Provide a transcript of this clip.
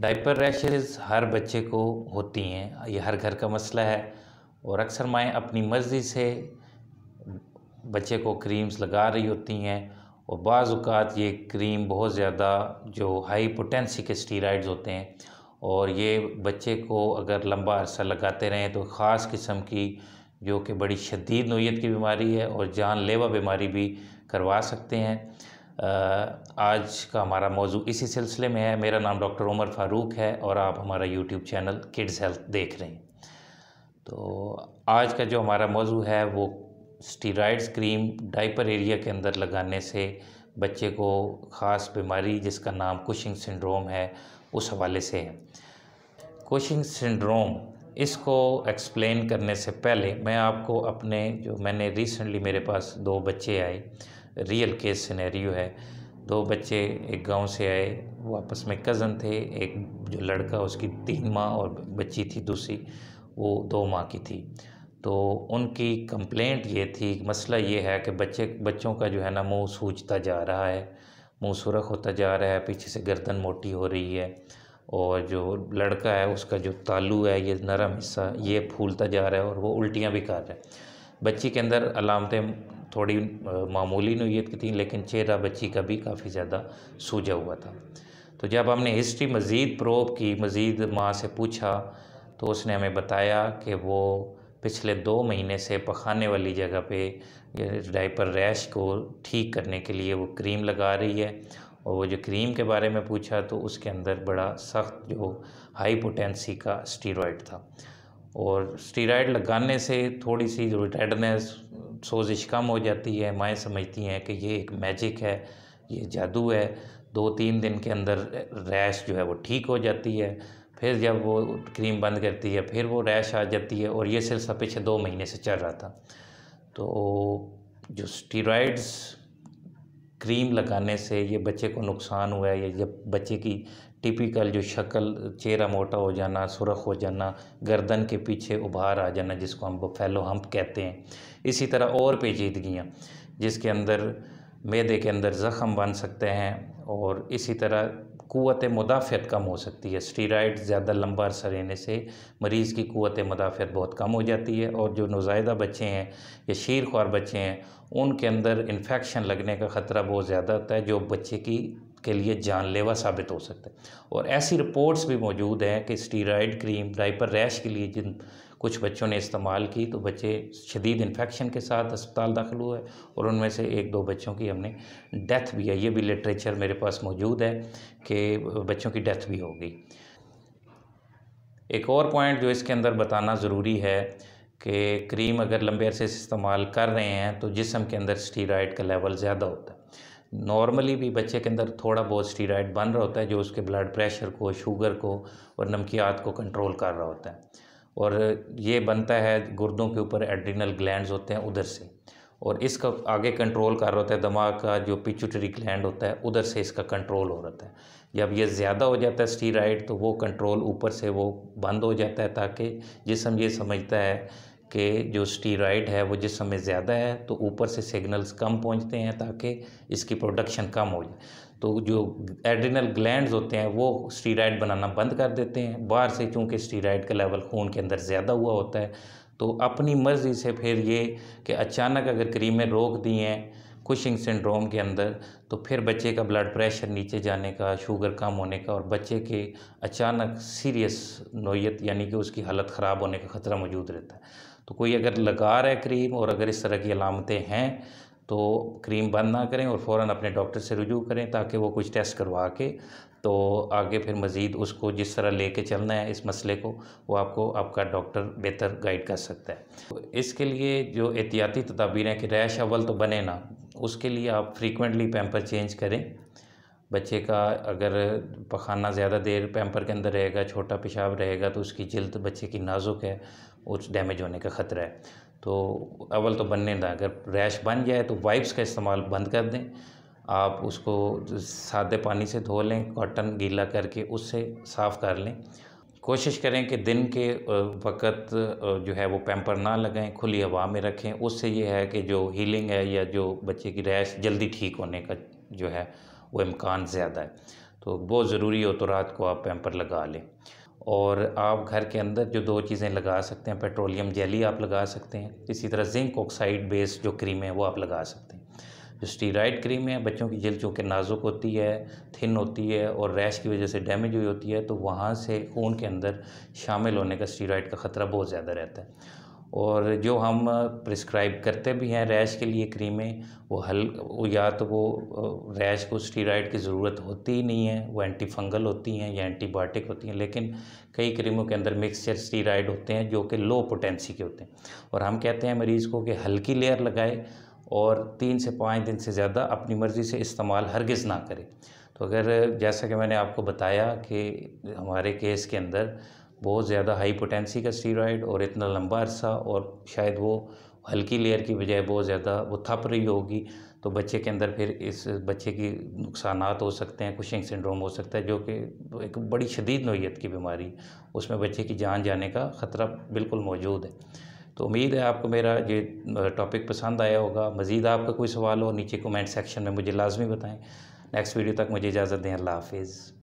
diaper rashes हर बच्चे को होती हैं ये हर घर का मसला है और अक्सर माएँ अपनी मर्ज़ी से बच्चे को क्रीम्स लगा रही होती हैं और बाज़ात ये क्रीम बहुत ज़्यादा जो हाई पोटेंसी के स्टीराइड्स होते हैं और ये बच्चे को अगर लंबा अरसा लगाते रहें तो ख़ास किस्म की जो कि बड़ी शदीद नोयत की बीमारी है और जानलेवा बीमारी भी करवा सकते हैं आज का हमारा मौजू इसी सिलसिले में है मेरा नाम डॉक्टर उमर फारूक है और आप हमारा यूट्यूब चैनल किड्स हेल्थ देख रहे हैं तो आज का जो हमारा मौजू है वो स्टीराइड्स क्रीम डाइपर एरिया के अंदर लगाने से बच्चे को ख़ास बीमारी जिसका नाम कुशिंग सिंड्रोम है उस हवाले से है कुशिंग सिंड्रोम इसको एक्सप्लेन करने से पहले मैं आपको अपने जो मैंने रिसेंटली मेरे पास दो बच्चे आए रियल केस सिनेरियो है दो बच्चे एक गांव से आए वो आपस में कज़न थे एक जो लड़का उसकी तीन माँ और बच्ची थी दूसरी वो दो माँ की थी तो उनकी कंप्लेंट ये थी मसला ये है कि बच्चे बच्चों का जो है ना मुंह सूझता जा रहा है मुंह सुरख होता जा रहा है पीछे से गर्दन मोटी हो रही है और जो लड़का है उसका जो तालू है ये नरम हिस्सा ये फूलता जा रहा है और वो उल्टियाँ भी कर रहा है बच्ची के अंदर अलामतें थोड़ी मामूली नोयत की थी लेकिन चेहरा बच्ची का भी काफ़ी ज़्यादा सूझा हुआ था तो जब हमने हिस्ट्री मज़ीद प्रोब की मज़ीद माँ से पूछा तो उसने हमें बताया कि वो पिछले दो महीने से पखाने वाली जगह पे डाइपर रैश को ठीक करने के लिए वो क्रीम लगा रही है और वो जो क्रीम के बारे में पूछा तो उसके अंदर बड़ा सख्त जो हाई पोटेंसी का स्टीरॉयड था और स्टीरॉयड लगाने से थोड़ी सी जो रिटेडनेस सोजिश कम हो जाती है माएँ समझती हैं कि ये एक मैजिक है ये जादू है दो तीन दिन के अंदर रैश जो है वो ठीक हो जाती है फिर जब वो क्रीम बंद करती है फिर वो रैश आ जाती है और ये सिलसिला पीछे दो महीने से चल रहा था तो जो स्टीराइड्स क्रीम लगाने से ये बच्चे को नुकसान हुआ है या जब बच्चे की टिपिकल जो शक्ल चेहरा मोटा हो जाना सुरख हो जाना गर्दन के पीछे उभार आ जाना जिसको हम फैलो हम्प कहते हैं इसी तरह और पेचीदगियाँ जिसके अंदर मैदे के अंदर ज़ख़म बन सकते हैं और इसी तरह क़वत मुदाफ़त कम हो सकती है स्टीराइड ज़्यादा लंबा अरसा रहने से मरीज़ की क़वत मुदाफ़त बहुत कम हो जाती है और जो नौजायदा बच्चे हैं या शीर ख्वार बच्चे हैं उनके अंदर इन्फेक्शन लगने का ख़तरा बहुत ज़्यादा होता है जो बच्चे की के लिए जानलेवा साबित हो सकता है और ऐसी रिपोर्ट्स भी मौजूद हैं कि स्टीराइड क्रीम डाइपर रैश के लिए जिन कुछ बच्चों ने इस्तेमाल की तो बच्चे शदीद इन्फेक्शन के साथ अस्पताल दाखिल हुए और उनमें से एक दो बच्चों की हमने डेथ भी है ये भी लिटरेचर मेरे पास मौजूद है कि बच्चों की डेथ भी हो गई एक और पॉइंट जो इसके अंदर बताना ज़रूरी है कि क्रीम अगर लंबे अरसे से इस्तेमाल कर रहे हैं तो जिसम के अंदर स्टीराइड का लेवल ज़्यादा होता है नॉर्मली भी बच्चे के अंदर थोड़ा बहुत स्टीराइड बन रहा होता है जो उसके ब्लड प्रेशर को शुगर को और नमकियात को कंट्रोल कर रहा होता है और ये बनता है गुर्दों के ऊपर एड्रिनल ग्लैंड्स होते हैं उधर से और इसका आगे कंट्रोल कर रहा होता है दिमाग का जो पिचुटरी ग्लैंड होता है उधर से इसका कंट्रोल हो रहा है जब ये ज़्यादा हो जाता है स्टीराइड तो वो कंट्रोल ऊपर से वो बंद हो जाता है ताकि जिसम ये समझता है के जो स्टीराइड है वो जिस समय ज़्यादा है तो ऊपर से सिग्नल्स कम पहुंचते हैं ताकि इसकी प्रोडक्शन कम हो जाए तो जो एड्रिनल ग्लैंड्स होते हैं वो स्टीराइड बनाना बंद कर देते हैं बाहर से चूँकि स्टीराइड का लेवल खून के अंदर ज़्यादा हुआ होता है तो अपनी मर्ज़ी से फिर ये कि अचानक अगर क्रीमें रोक दी हैं कुशिंग सिंड्रोम के अंदर तो फिर बच्चे का ब्लड प्रेशर नीचे जाने का शुगर कम होने का और बच्चे के अचानक सीरियस नोयत यानी कि उसकी हालत ख़राब होने का ख़तरा मौजूद रहता है तो कोई अगर लगा रहा है क्रीम और अगर इस तरह की अलामतें हैं तो क्रीम बंद ना करें और फ़ौर अपने डॉक्टर से रुजू करें ताकि वो कुछ टेस्ट करवा के तो आगे फिर मज़ीद उसको जिस तरह ले कर चलना है इस मसले को वो आपको आपका डॉक्टर बेहतर गाइड कर सकता है तो इसके लिए जो एहतियाती तदाबीर हैं कि रैश अव्वल तो बने ना उसके लिए आप फ्रीक्वेंटली पैम्पर चेंज करें बच्चे का अगर पखाना ज़्यादा देर पैम्पर के अंदर रहेगा छोटा पेशाब रहेगा तो उसकी जल्द बच्चे की नाजुक है उस डैमेज होने का ख़तरा है तो अव्वल तो बनने ना अगर रैश बन जाए तो वाइप्स का इस्तेमाल बंद कर दें आप उसको सादे पानी से धो लें कॉटन गीला करके उससे साफ़ कर लें कोशिश करें कि दिन के वक़्त जो है वो पैम्पर ना लगाएं खुली हवा में रखें उससे ये है कि जो हीलिंग है या जो बच्चे की रैश जल्दी ठीक होने का जो है वो इम्कान ज़्यादा है तो बहुत ज़रूरी हो तो रात को आप पैम्पर लगा लें और आप घर के अंदर जो दो चीज़ें लगा सकते हैं पेट्रोलियम जेली आप लगा सकते हैं इसी तरह जिंक ऑक्साइड बेस्ड जो क्रीम है वो आप लगा सकते हैं जो स्टीराइड क्रीम है बच्चों की जल्द चूँकि नाजुक होती है थिन होती है और रैश की वजह से डैमेज हुई होती है तो वहाँ से खून के अंदर शामिल होने का स्टीराइड का ख़तरा बहुत ज़्यादा रहता है और जो हम प्रिस्क्राइब करते भी हैं रैश के लिए क्रीमें वो हल वो या तो वो रैश को स्टीराइड की ज़रूरत होती ही नहीं है वो एंटी फंगल होती हैं या एंटीबायोटिक होती हैं लेकिन कई क्रीमों के अंदर मिक्सचर स्टीराइड होते हैं जो कि लो पोटेंसी के होते हैं और हम कहते हैं मरीज़ को कि हल्की लेयर लगाए और तीन से पाँच दिन से ज़्यादा अपनी मर्ज़ी से इस्तेमाल हरगिज़ ना करें तो अगर जैसा कि मैंने आपको बताया कि हमारे केस के अंदर बहुत ज़्यादा हाई पोटेंसी का स्टीरॉयड और इतना लंबा अरसा और शायद वो हल्की लेयर की बजाय बहुत ज़्यादा वो थप रही होगी तो बच्चे के अंदर फिर इस बच्चे की नुकसान हो सकते हैं कुशिंग सिंड्रोम हो सकता है जो कि एक बड़ी शदीद नोयत की बीमारी उसमें बच्चे की जान जाने का ख़तरा बिल्कुल मौजूद है तो उम्मीद है आपको मेरा ये टॉपिक पसंद आया होगा मज़ीद आपका कोई सवाल हो नीचे कमेंट सेक्शन में मुझे लाजमी बताएं नेक्स्ट वीडियो तक मुझे इजाज़त दें अल्लाह हाफिज़